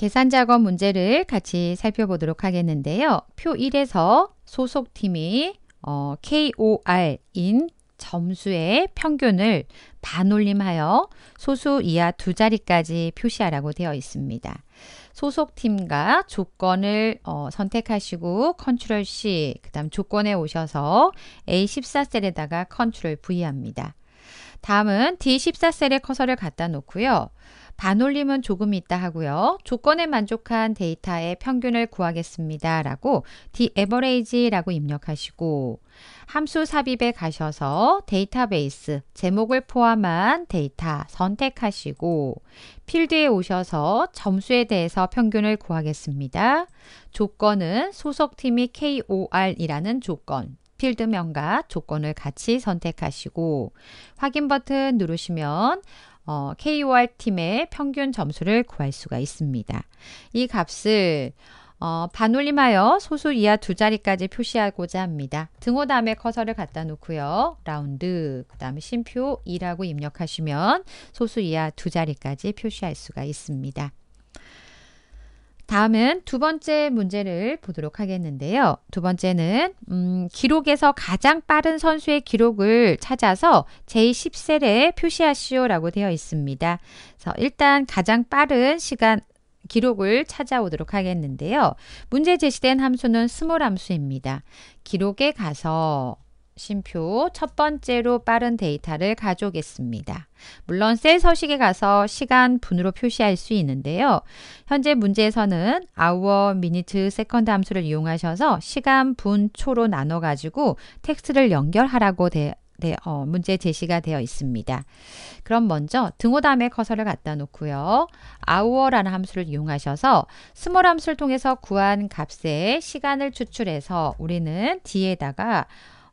계산 작업 문제를 같이 살펴보도록 하겠는데요. 표 1에서 소속팀이 어, KOR인 점수의 평균을 반올림하여 소수 이하 두 자리까지 표시하라고 되어 있습니다. 소속팀과 조건을 어, 선택하시고 컨트롤 C, 그 다음 조건에 오셔서 A14셀에다가 컨트롤 V 합니다. 다음은 d 1 4셀의 커서를 갖다 놓고요. 반올림은 조금 있다 하고요. 조건에 만족한 데이터의 평균을 구하겠습니다. 라고 dAverage라고 입력하시고 함수 삽입에 가셔서 데이터베이스 제목을 포함한 데이터 선택하시고 필드에 오셔서 점수에 대해서 평균을 구하겠습니다. 조건은 소속팀이 KOR이라는 조건 필드명과 조건을 같이 선택하시고 확인 버튼 누르시면 어, KOR 팀의 평균 점수를 구할 수가 있습니다. 이 값을 어, 반올림하여 소수 이하 두 자리까지 표시하고자 합니다. 등호 다음에 커서를 갖다 놓고요. 라운드, 그 다음에 심표 2라고 입력하시면 소수 이하 두 자리까지 표시할 수가 있습니다. 다음은 두 번째 문제를 보도록 하겠는데요. 두 번째는 음, 기록에서 가장 빠른 선수의 기록을 찾아서 제10셀에 표시하시오라고 되어 있습니다. 그래서 일단 가장 빠른 시간 기록을 찾아오도록 하겠는데요. 문제 제시된 함수는 스몰 함수입니다. 기록에 가서 쉼표 첫 번째로 빠른 데이터를 가져오겠습니다. 물론 셀 서식에 가서 시간 분으로 표시할 수 있는데요. 현재 문제에서는 hour, minute, second 함수를 이용하셔서 시간 분 초로 나눠 가지고 텍스트를 연결하라고 되, 네, 어, 문제 제시가 되어 있습니다. 그럼 먼저 등호담에 커서를 갖다 놓고요. hour라는 함수를 이용하셔서 스몰 함수를 통해서 구한 값의 시간을 추출해서 우리는 뒤에다가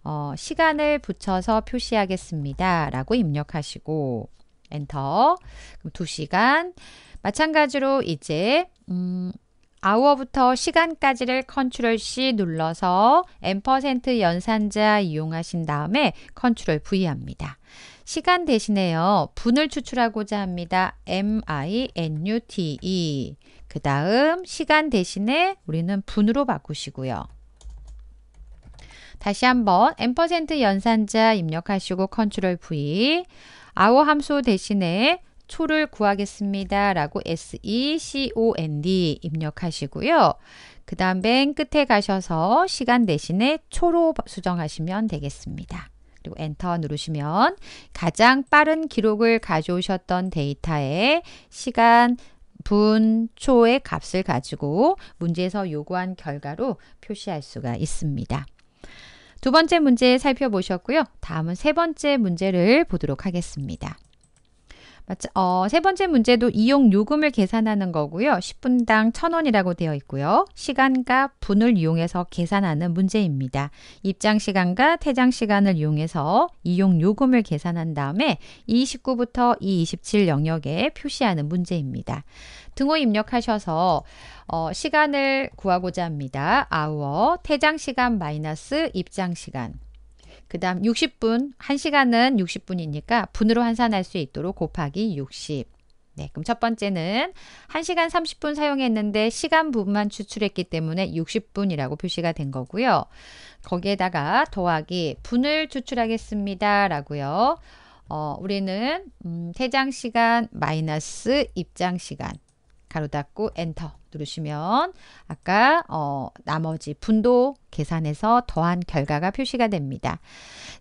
어, 시간을 붙여서 표시하겠습니다. 라고 입력하시고 엔터. 그럼 2시간. 마찬가지로 이제 음, 아워부터 시간까지를 컨트롤 C 눌러서 M% 연산자 이용하신 다음에 컨트롤 V 합니다. 시간 대신에요. 분을 추출하고자 합니다. MINUTE. 그 다음 시간 대신에 우리는 분으로 바꾸시고요. 다시 한번 앰퍼센트 연산자 입력하시고 컨트롤 V 아워 함수 대신에 초를 구하겠습니다. 라고 SECOND 입력하시고요. 그 다음 맨 끝에 가셔서 시간 대신에 초로 수정하시면 되겠습니다. 그리고 엔터 누르시면 가장 빠른 기록을 가져오셨던 데이터에 시간, 분, 초의 값을 가지고 문제에서 요구한 결과로 표시할 수가 있습니다. 두 번째 문제 살펴보셨고요. 다음은 세 번째 문제를 보도록 하겠습니다. 어, 세 번째 문제도 이용 요금을 계산하는 거고요. 10분당 1,000원이라고 되어 있고요. 시간과 분을 이용해서 계산하는 문제입니다. 입장 시간과 퇴장 시간을 이용해서 이용 요금을 계산한 다음에 2 9부터2 7 영역에 표시하는 문제입니다. 등호 입력하셔서 어, 시간을 구하고자 합니다. 아워 퇴장 시간 마이너스 입장 시간 그 다음 60분, 1시간은 60분이니까 분으로 환산할 수 있도록 곱하기 60. 네, 그럼 첫 번째는 1시간 30분 사용했는데 시간 부분만 추출했기 때문에 60분이라고 표시가 된 거고요. 거기에다가 더하기 분을 추출하겠습니다. 라고요. 어, 우리는 음, 퇴장 시간 마이너스 입장 시간 가로 닫고 엔터 누르시면 아까 어, 나머지 분도 계산해서 더한 결과가 표시가 됩니다.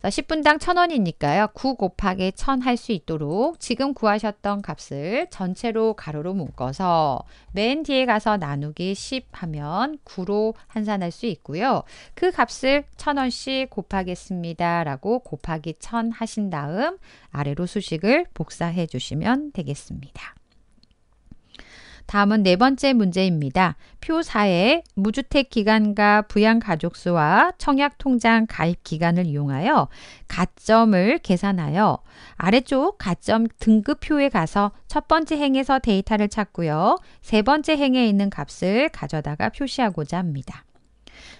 10분당 1000원이니까요. 9 곱하기 1000 할 수 있도록 지금 구하셨던 값을 전체로 가로로 묶어서 맨 뒤에 가서 나누기 10 하면 9로 환산할 수 있고요. 그 값을 1000원씩 곱하겠습니다. 라고 곱하기 1000 하신 다음 아래로 수식을 복사해 주시면 되겠습니다. 다음은 네 번째 문제입니다. 표 4에 무주택 기간과 부양 가족 수와 청약 통장 가입 기간을 이용하여 가점을 계산하여 아래쪽 가점 등급표에 가서 첫 번째 행에서 데이터를 찾고요. 세 번째 행에 있는 값을 가져다가 표시하고자 합니다.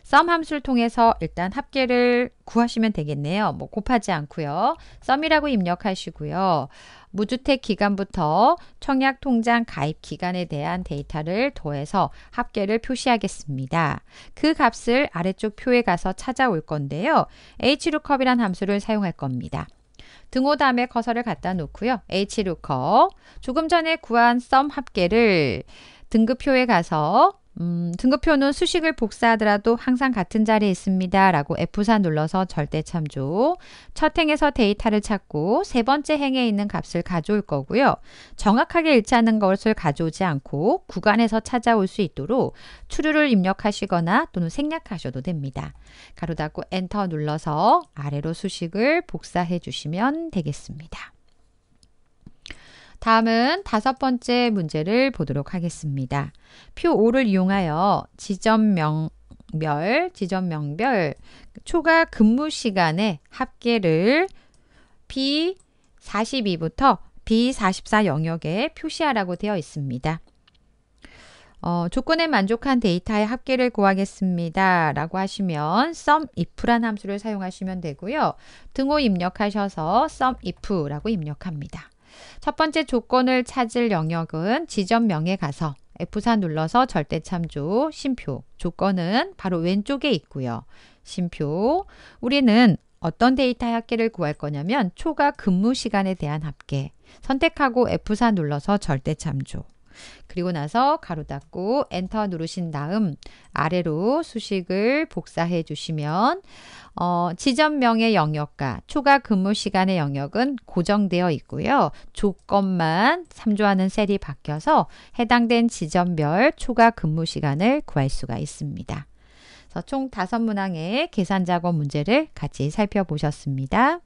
썸 함수를 통해서 일단 합계를 구하시면 되겠네요. 뭐 곱하지 않고요. 썸이라고 입력하시고요. 무주택 기간부터 청약 통장 가입 기간에 대한 데이터를 더해서 합계를 표시하겠습니다. 그 값을 아래쪽 표에 가서 찾아올 건데요. h l o o k u p 이란 함수를 사용할 겁니다. 등호 다음에 커서를 갖다 놓고요. hlookup 조금 전에 구한 썸 합계를 등급표에 가서 음, 등급표는 수식을 복사하더라도 항상 같은 자리에 있습니다. 라고 F4 눌러서 절대 참조. 첫 행에서 데이터를 찾고 세 번째 행에 있는 값을 가져올 거고요. 정확하게 일치하는 것을 가져오지 않고 구간에서 찾아올 수 있도록 추류를 입력하시거나 또는 생략하셔도 됩니다. 가로 닫고 엔터 눌러서 아래로 수식을 복사해 주시면 되겠습니다. 다음은 다섯 번째 문제를 보도록 하겠습니다. 표 5를 이용하여 지점명 별, 지점명별 초과 근무 시간의 합계를 B42부터 B44 영역에 표시하라고 되어 있습니다. 어, 조건에 만족한 데이터의 합계를 구하겠습니다. 라고 하시면 sumif란 함수를 사용하시면 되고요. 등호 입력하셔서 sumif라고 입력합니다. 첫 번째 조건을 찾을 영역은 지점명에 가서 F4 눌러서 절대 참조, 심표, 조건은 바로 왼쪽에 있고요. 심표, 우리는 어떤 데이터 합계를 구할 거냐면 초과 근무 시간에 대한 합계, 선택하고 F4 눌러서 절대 참조, 그리고 나서 가로 닫고 엔터 누르신 다음 아래로 수식을 복사해 주시면 어, 지점명의 영역과 초과 근무 시간의 영역은 고정되어 있고요. 조건만 참조하는 셀이 바뀌어서 해당된 지점별 초과 근무 시간을 구할 수가 있습니다. 총 다섯 문항의 계산 작업 문제를 같이 살펴보셨습니다.